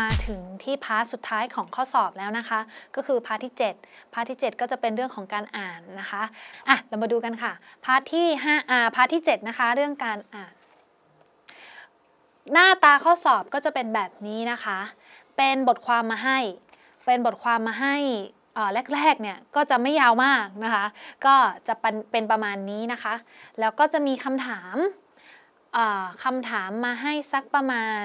มาถึงที่พาร์ทสุดท้ายของข้อสอบแล้วนะคะ ก็คือพาร์ทที่7พาร์ทที่ 7 ก็จะเป็นเรื่องของการอ่านนะคะอ่ะเรามาดูกันค่ะพาร์ทที่5อ่าพาร์ทที่7นะคะเรื่องการอ่านหน้าตาข้อสอบก็จะเป็นแบบนี้นะคะ เป็นบทความมาให้ เป็นบทความมาให้แรกๆเนี่ยก็จะไม่ยาวมากนะคะก็จะเป็นประมาณนี้นะคะแล้วก็จะมีคำถามคำถามมาให้สักประมาณ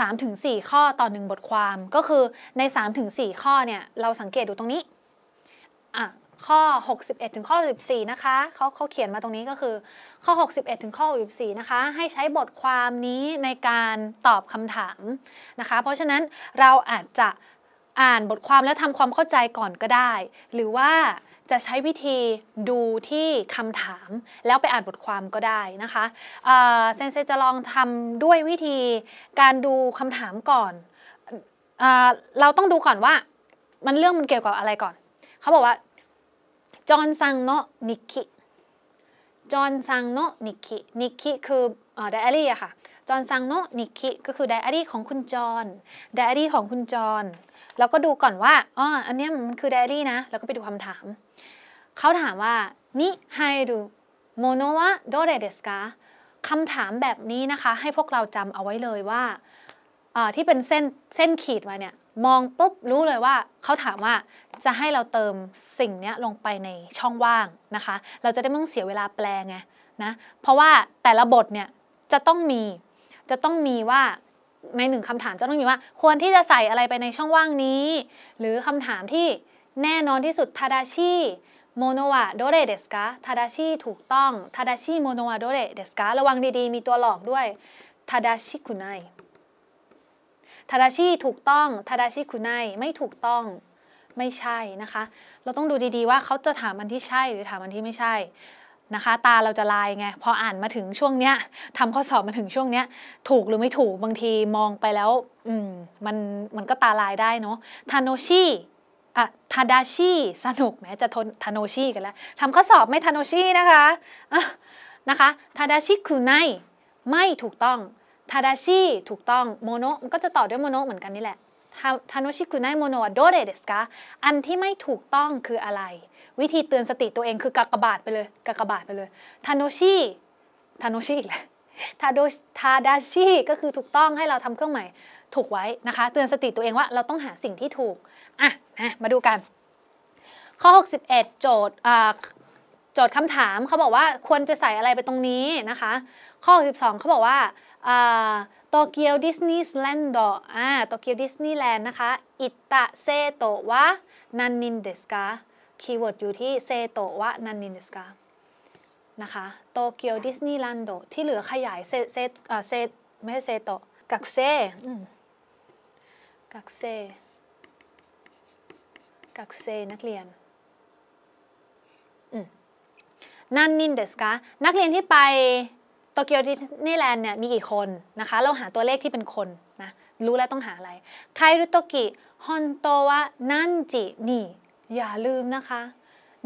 สามถึงสี่ข้อต่อหนึ่งบทความก็คือในสามถึงสี่ข้อเนี่ยเราสังเกตดูตรงนี้อะข้อ 61ถึงข้อ64นะคะเขาเขาเขียนมาตรงนี้ก็คือข้อ 61 ถึงข้อ64นะคะ ให้ใช้บทความนี้ในการตอบคำถามนะคะเพราะฉะนั้นเราอาจจะอ่านบทความแล้วทำความเข้าใจก่อนก็ได้ หรือว่าจะใช้วิธีดูที่คำถามแล้วไปอ่านบทความก็ได้นะคะเซนเซจะลองทำด้วยวิธีการดูคำถามก่อนเราต้องดูก่อนว่า มันเรื่องมันเกี่ยวกับอะไรก่อน เขาบอกว่าจอนซังโนนิกิจอนซังโนนิกินิกิคือไดอารี่อะค่ะจอนซังโนนิกิก็คือไดอารี่ของคุณจอนไดอารี่ของคุณจอนเราก็ดูก่อนว่าอ๋ออันนี้มันคือไดอารี่นะ แล้วก็ไปดูคำถาม เขาถามว่านี่ไฮดูโมโนวะโดเรเดสกาคำถามแบบนี้นะคะ ให้พวกเราจำเอาไว้เลยว่า ที่เป็นเส้น เส้นขีดมาเนี่ย มองปุ๊บ รู้เลยว่า เขาถามว่า จะให้เราเติมสิ่งนี้ลงไปในช่องว่างนะคะ เราจะได้ไม่ต้องเสียเวลาแปลไง นะ เพราะว่าแต่ละบทเนี่ย จะต้องมี จะต้องมีว่าในหนึ่งคำถามจะต้องมีว่า ควรที่จะใส่อะไรไปในช่องว่างนี้หรือคำถามที่แน่นอนที่สุดทาดาชิโมโนวะโดเรเดสกาทาดาชิถูกต้องทาดาชิโมโนวะโดเรเดสการะวังดีๆ มีตัวหลอกด้วยทาดาชิคุณไนทาดาชิถูกต้องทาดาชิคุณไนไม่ถูกต้องไม่ใช่นะคะ เราต้องดูดีๆว่าเขาจะถามมันที่ใช่หรือถามมันที่ไม่ใช่นะคะ ตาเราจะลายไง พออ่านมาถึงช่วงเนี้ยทำข้อสอบมาถึงช่วงเนี้ย ถูกหรือไม่ถูกบางทีมองไปแล้ว อืมมันมันก็ตาลายได้ เนาะทาโนชิอะทาดาชิสนุกแม้จะ ทนทาโนชิกันแล้วทำข้อสอบไม่ทาโนชินะคะนะคะทาดาชิคือไนไม่ถูกต้องทาดาชิถูกต้องโมโนมันก็จะต่อด้วยโมโนเหมือนกันนี่แหละทานุชิคุไนโมโนะโดเรเดสกะอันที่ไม่ถูกต้องคืออะไร วิธีเตือนสติตัวเองคือกากบาดไปเลยกากบาดไปเลยทานุชิทานุชิอีกแล้วทาโดทาดาชิ ก็คือถูกต้องให้เราทำเครื่องใหม่ถูกไว้นะคะ เตือนสติตัวเองว่าเราต้องหาสิ่งที่ถูก อ่ะนะมาดูกัน ข้อ 61 โจทย์ โจทย์คำถามเขาบอกว่าควรจะใส่อะไรไปตรงนี้นะคะ ข้อ1 2เขาบอกว่าโตเกียวดิสนีย์แลนด์ดออ่าโตเกียวดิสนีย์แลนด์นะคะอิตะเซโตะวะนันนินเดสกาคีย์เวิร์ดอยู่ที่เซโตะวะนันนินเดสกานะคะโตเกียวดิสนีย์แลนด์ดที่เหลือขยาย เซเซเอ่อเซไม่ใช่เซโตะกักเซกักเซกักเซนักเรียนนันนินเดสกานักเรียนที่ไปตเกียวดิสนีย์แลนด์เนี่ยมีกี่คนนะคะ เราหาตัวเลขที่เป็นคนนะ รู้แล้วต้องหาอะไรไครุโตกิฮอนโตวะ นันจิ นี่ อย่าลืมนะคะ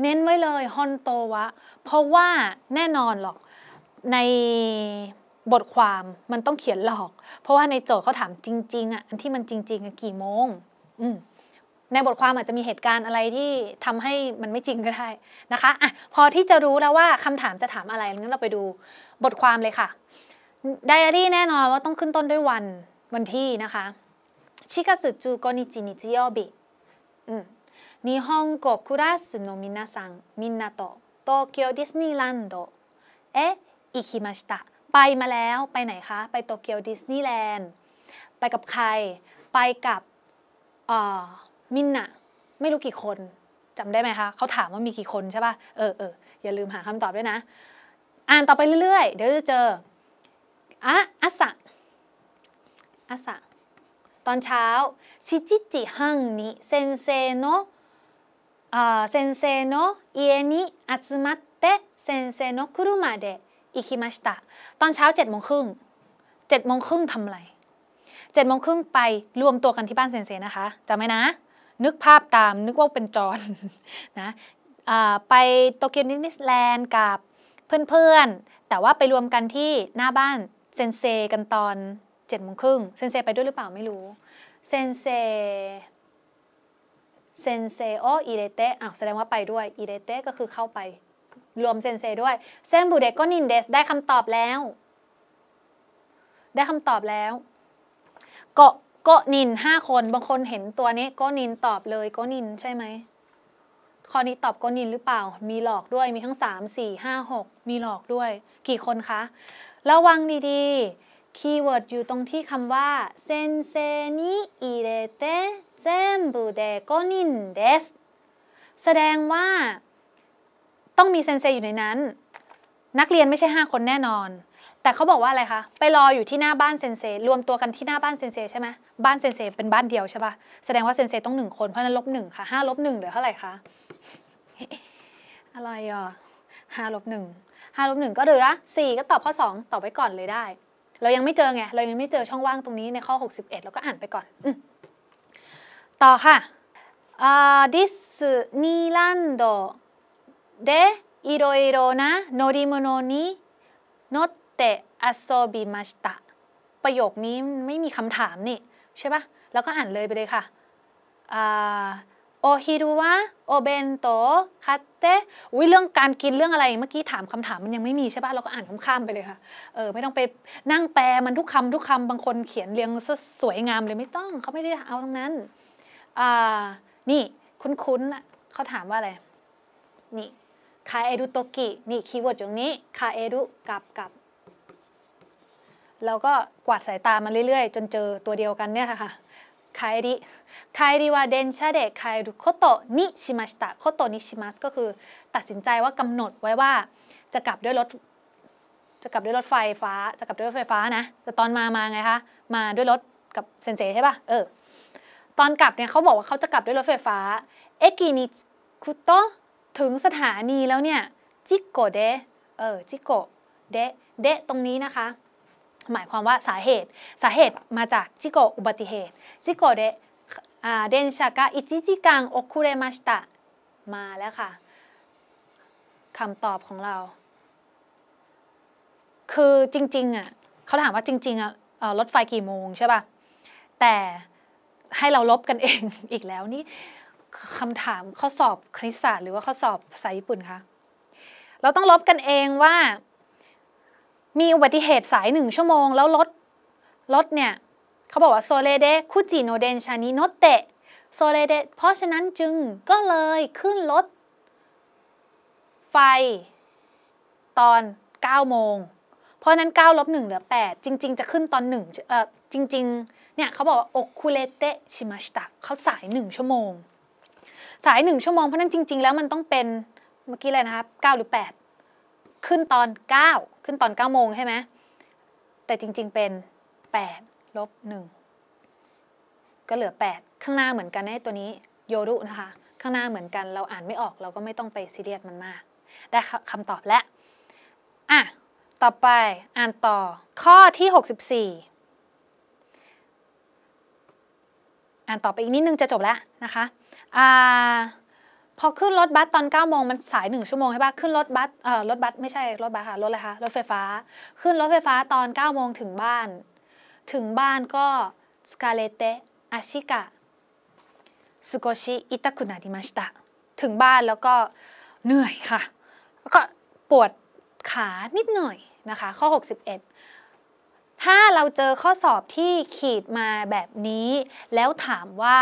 เน้นไว้เลยฮอนโตวะ เพราะว่าแน่นอนหรอก ในบทความมันต้องเขียนหลอก เพราะว่าในโจทย์เขาถามจริง ๆอ่ะ อันที่มันจริงๆอ่ะกี่โมง อืม ในบทความอาจจะมีเหตุการณ์อะไรที่ทำให้มันไม่จริงก็ได้ นะคะอ่ะพอที่จะรู้แล้วว่าคำถามจะถามอะไรงั้นเราไปดูบทความเลยค่ะ ไดอารี่แน่นอนว่าต้องขึ้นต้นด้วยวันวันที่นะคะชิคาสึจูโกนิจินิจิโอบินิฮงโกคุระสโนมินาซังมินาโตโตเกียวดิสนีย์แลนด์เอะอิคิมาชิตะไปมาแล้วไปไหนคะ ไปโตเกียวดิสนีย์แลนด์ไปกับใคร ไปกับมินนะไม่รู้กี่คนจำได้ไหมคะเขาถามว่ามีกี่คนใช่ป่ะ เออเอออย่าลืมหาคำตอบด้วยนะอ่านต่อไปเรื่อยๆ เดี๋ยวจะเจอ อะ อัสะอัสะ ตอนเช้า ชิจิจิฮังนิเซนเซโนเซนเซโนเอนิอัตมัตเตเซนเซโนคุรุมาเดอิคิมาชิตะตอนเช้าเจ็ดโมงครึ่งเจ็ดโมงครึ่งทำอะไรเจ็ดโมงครึ่งไป รวมตัวกันที่บ้านเซนเซนะคะจำไหมนะ นึกภาพตามนึกว่าเป็นจอนนะไปโตเกียวดิสนีย์แลนด์กับเพื่อนๆ แต่ว่าไปรวมกันที่หน้าบ้านเซนเซกันตอนเจ็ดโมงครึ่งเซนเซไปด้วยหรือเปล่าไม่รู้เซนเซเซนเซโออีเดเตะอ้าวแสดงว่าไปด้วยอีเดเตะก็คือเข้าไป รวมเซนเซด้วยเซนบูเดก็นินเดสได้คำตอบแล้ว ได้คำตอบแล้วกเกะนินห้าคนบางคนเห็นตัวนี้ ก็นินตอบเลยก็นินใช่ไหมข้อนี้ตอบก้นนินหรือเปล่า มีหลอกด้วย มีทั้ง 3 4 5 6 มีหลอกด้วย กี่คนคะ ระวังดีๆ คีย์เวิร์ดอยู่ตรงที่คำว่าเซนเซนิอิเรเตเซมบูเดก้นินเดส แสดงว่าต้องมีเซนเซอยู่ในนั้น นักเรียนไม่ใช่ 5 คนแน่นอน แต่เขาบอกว่าอะไรคะ ไปรออยู่ที่หน้าบ้านเซนเซ รวมตัวกันที่หน้าบ้านเซนเซใช่ไหม บ้านเซนเซเป็นบ้านเดียวใช่ปะแสดงว่าเซนเซต้อง1คน เพราะนั้นลบหนึ่งค่ะ5ลบหนึ่งเหลือเท่าไหร่คะอะไรอ่ะห้าลบหนึ่งห้าลบหนึ่งก็เหลือสี่ก็ตอบข้อสองตอบไปก่อนเลยได้ เรายังไม่เจอไง เรายังไม่เจอช่องว่างตรงนี้ในข้อ 61 เราก็อ่านไปก่อนอต่อค่ะดิสนีย์แลนด์เดอิโรอิโรนะโนริโมโนนิโนเตะอาโซบิมาชตะประโยคนี้ไม่มีคำถามนี่ ใช่ปะแล้วก็อ่านเลยไปเลยค่ะโอฮิรุวะโอเบนโตคัตเตอุ้ยเรื่องการกินเรื่องอะไรเมื่อกี้ถามคำถามมันยังไม่มีใช่ปะเราก็อ่านข้ามๆไปเลยค่ะเออไม่ต้องไปนั่งแปลมันทุกคำทุกคำบางคนเขียนเรียงสวยงามเลยไม่ต้องเขาไม่ได้เอาตรงนั้นอ่านี่คุ้นๆเขาถามว่าอะไร นี่คาเอรุโตกินี่คีย์เวิร์ดอย่างนี้คาเอรุกับกับแล้วก็กวาดสายตามาเรื่อยๆจนเจอตัวเดียวกันเนี่ยค่ะ帰り帰りは電車で帰ることにしましたことにしますก็คือตัดสินใจว่ากำหนดไว้ว่าจะกลับด้วยรถ จะกลับด้วยรถไฟฟ้า จะกลับด้วยรถไฟฟ้านะ แต่ตอนมามาไงคะ มาด้วยรถกับเซนเซใช่ป่ะ เออ ตอนกลับเนี่ยเขาบอกว่าเขาจะกลับด้วยรถไฟฟ้า เอกินิคุโตถึงสถานีแล้วเนี่ย จิโกเดเออ จิโกเดเดตรงนี้นะคะหมายความว่าสาเหตุสาเหตุมาจากจิโกอุบัติเหตุจิโกเดเดนชากะอิจิจิกังโอคุเรมาชตะมาแล้วค่ะคำตอบของเรา คือจริงๆอ่ะเขาถามว่าจริงๆอ่ะรถไฟกี่โมงใช่ป่ะแต่ให้เราลบกันเองอีกแล้วนี่คำถามข้อสอบคณิตศาสตร์หรือว่าข้อสอบภาษาญี่ปุ่นคะเราต้องลบกันเองว่ามีอุบัติเหตุสายหนึ่งชั่วโมงแล้วรถรถเนี่ยเขาบอกว่าโซเลเดคุจิโนเดนชานิโนเตะโซเลเดเพราะฉะนั้นจึงก็เลยขึ้นรถไฟ ตอน 9 โมง เพราะนั้น 9 ลบ1เหลือ 8 จริง ๆ จะขึ้นตอน1เออจริงๆเนี่ยเขาบอกว่าโอคุเลเตชิมาชิตะเขาสาย 1 ชั่วโมง สาย 1 ชั่วโมงเพราะนั้นจริง ๆ แล้วมันต้องเป็นเมื่อกี้เลยนะครับ 9 หรือ 8ขึ้นตอน 9 ขึ้นตอน9โมงใช่ไหม แต่จริงๆเป็น 8 ลบ1ก็เหลือ 8 ข้างหน้าเหมือนกันในตัวนี้โยรุนะคะ ข้างหน้าเหมือนกันเราอ่านไม่ออกเราก็ไม่ต้องไปซีเรียสมันมาก ได้คำตอบแล้ว อ่ะ ต่อไปอ่านต่อข้อที่ 64 อ่านต่อไปอีกนิดนึงจะจบแล้วนะคะอ่าพอขึ้นรถบัสตอน9ก้าโมงมันสายหนึ่งชั่วโมงใช่ปะขึ้นรถบัสเอ่อรถบัสไม่ใช่รถบัสค่ะ รถอะไรคะรถไฟฟ้า ขึ้นรถไฟฟ้าตอน9ก้าโมงถึงบ้าน ถึงบ้านก็สกาเลเตอาชิกะสุโกชิอิตาคุนาดิมาชิตะถึงบ้านแล้วก็เหนื่อยค่ะแล้วก็ปวดขานิดหน่อยนะคะ ข้อ 61 ถ้าเราเจอข้อสอบที่ขีดมาแบบนี้ แล้วถามว่า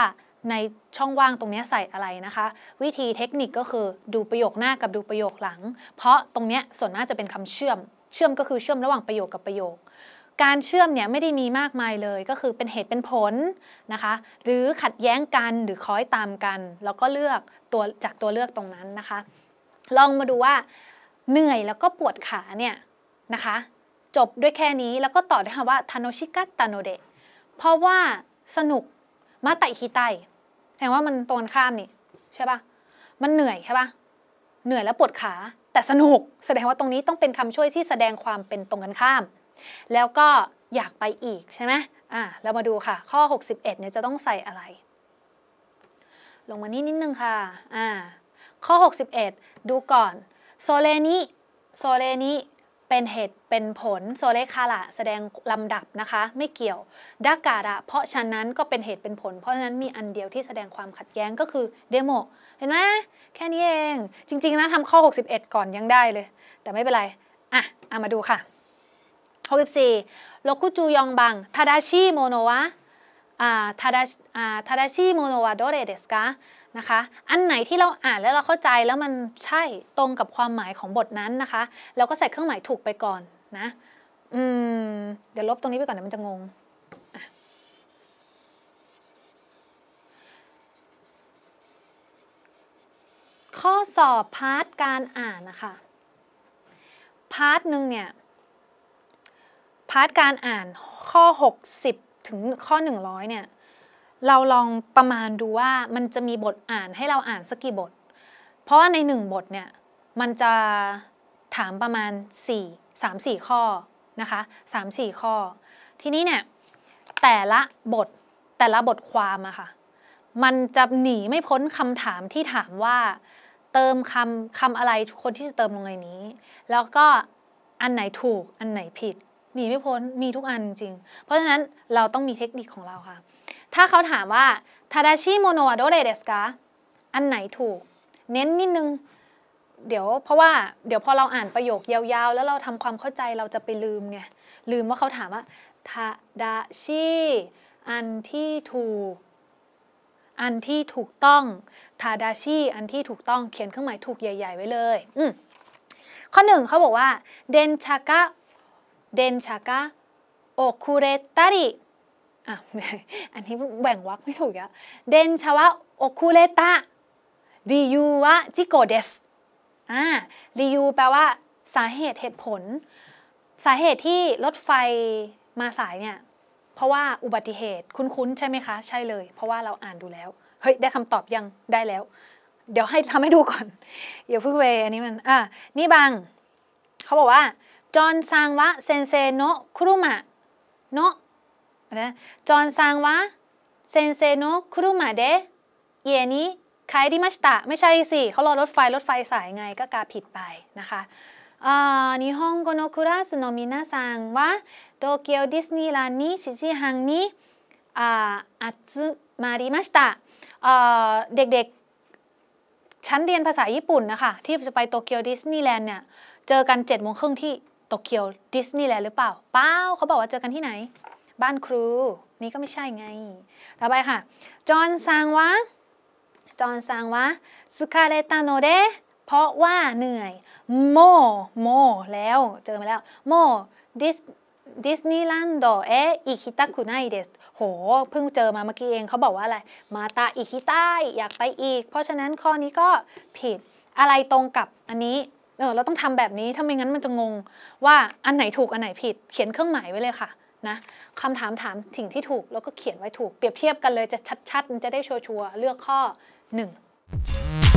ในช่อง ว่างตรงนี้ใส่อะไรนะคะ วิธีเทคนิคก็คือดูประโยคหน้ากับดูประโยคหลัง เพราะตรงนี้ส่วนมากจะเป็นคำเชื่อม เชื่อมก็คือเชื่อมระหว่างประโยคกับประโยค การเชื่อมเนี่ยไม่ได้มีมากมายเลยก็คือเป็นเหตุเป็นผลนะคะ หรือขัดแย้งกันหรือคล้อยตามกันแล้วก็เลือกตัวจากตัวเลือกตรงนั้นนะคะ ลองมาดูว่าเหนื่อยแล้วก็ปวดขาเนี่ยนะคะ จบด้วยแค่นี้แล้วก็ต่อด้วยคำว่าทาโนชิกะตาโนเดะเพราะว่าสนุกมาไตฮิไตแสดงว่ามันตรงข้ามนี่ใช่ปะมันเหนื่อยใช่ปะเหนื่อยแล้วปวดขาแต่สนุกแสดงว่าตรงนี้ต้องเป็นคำช่วยที่แสดงความเป็นตรงกันข้าม แล้วก็อยากไปอีกใช่ไหม อ่า เรามาดูค่ะ ข้อ 61เนี่ยจะต้องใส่อะไร ลงมานี้นิดนึงค่ะ อ่าข้อ61ดูก่อนโซเลนิโซเลนิเป็นเหตุเป็นผลโซเลคาระแสดงลำดับนะคะไม่เกี่ยวดากาดะเพราะฉะนั้นก็เป็นเหตุเป็นผล เพราะฉะนั้นมีอันเดียวที่แสดงความขัดแย้งก็คือเดโมเห็นไหมแค่นี้เอง จริง ๆ นะทำข้อ 61 ก่อนยังได้เลย แต่ไม่เป็นไร อ่ะเอามาดูค่ะ64โลคุจูยองบังทาดาชิโมโนะอาทาดาทาดาชิโมโนะโดเรเดสกานะคะ อันไหนที่เราอ่านแล้วเราเข้าใจแล้วมันใช่ตรงกับความหมายของบทนั้นนะคะ เราก็ใส่เครื่องหมายถูกไปก่อนนะอืมเดี๋ยวลบตรงนี้ไปก่อนเดี๋ยวมันจะงง ข้อสอบพาร์ทการอ่านนะคะ พาร์ทหนึ่งเนี่ย พาร์ทการอ่านข้อ 60 ถึงข้อ 100เนี่ยเราลองประมาณดูว่ามันจะมีบทอ่านให้เราอ่านสักกี่บท เพราะว่าในหนึ่งบทเนี่ยมันจะถามประมาณ4 3 4ข้อนะคะ 3 4ข้อ ทีนี้เนี่ยแต่ละบทแต่ละบทความอะค่ะ มันจะหนีไม่พ้นคำถามที่ถามว่า เติมคำคำอะไรคนที่จะเติมลงในนี้ แล้วก็อันไหนถูกอันไหนผิด หนีไม่พ้นมีทุกอันจริง เพราะฉะนั้นเราต้องมีเทคนิคของเราค่ะถ้าเขาถาม ว่า ทาดาชิโมโนะโดเรเดสกาอันไหนถูก เน้นนิดนึง เดี๋ยวเพราะว่า เดี๋ยวพอเราอ่านประโยคยาวๆ แล้วเราทำความเข้าใจเราจะไปลืมไง ลืมว่าเขาถามว่า ทาดาชิ อันที่ถูก อันที่ถูกต้อง ทาดาชิ อันที่ถูกต้อง เขียนเครื่องหมายถูกใหญ่ๆ ไว้เลยอืข้อหนึ่งเขาบอกว่า เดนชากะ เดนชากะ โอคุเรตาริอันนี้แบ่งวักไม่ถูกอะเดนชาวะโอคุเลตะดียูวะจิโกเดสอ่าดียูแปลว่า สาเหตุเหตุผล สาเหตุที่รถไฟมาสายเนี่ย เพราะว่าอุบัติเหตุคุ้นๆใช่ไหมคะ ใช่เลย เพราะว่าเราอ่านดูแล้ว เฮ้ย ได้คำตอบยังได้แล้ว เดี๋ยวให้ทำให้ดูก่อนอย่าวพึ่งเวอันนี้มันอ่านี่บาง เขาบอกว่าจอนซังวะเซนเซโนคุรุมะโนะนะจอนซังวะเซนเซโนคุรุมาเดะเยนี้ขายดิมาชตะไม่ใช่สิ เขารอรถไฟ รถไฟสายไงก็กาผิดไปนะคะนิฮงโกโนคุระสุโนมินาซังวะโตเกียวดิสนีย์ลานนี้ชิชิฮังนี้อัตมาดิมาชตะเด็กๆ ชั้นเรียนภาษาญี่ปุ่นนะคะ ที่จะไปโตเกียวดิสนีย์แลนด์เนี่ย เจอกัน7จ็ดโมงครึ่งที่โตเกียวดิสนีย์แลนด์หรือเปล่า เปล่า เขาบอกว่าเจอกันที่ไหนบ้านครูนี่ก็ไม่ใช่ไง ต่อไปค่ะ จอนซังวะ จอนซังวะสคาเลตาโนเดเพราะว่าเหนื่อยโม โมแล้วเจอมาแล้วโมดิสดิสนีย์แลนด์เออิคิตะคุไนเดส โห เพิ่งเจอมาเมื่อกี้เองเขาบอกว่าอะไรมาตาอิคิตะอยากไปอีก เพราะฉะนั้นข้อนี้ก็ผิดอะไรตรงกับอันนี้ เออเราต้องทำแบบนี้ถ้าไม่งั้นมันจะงง ว่าอันไหนถูกอันไหนผิด เขียนเครื่องหมายไว้เลยค่ะนะคำถามถามสิ่งที่ถูกแล้วก็เขียนไว้ถูกเปรียบเทียบกันเลยจะชัดๆ จะได้ชัวร์ๆเลือกข้อ 1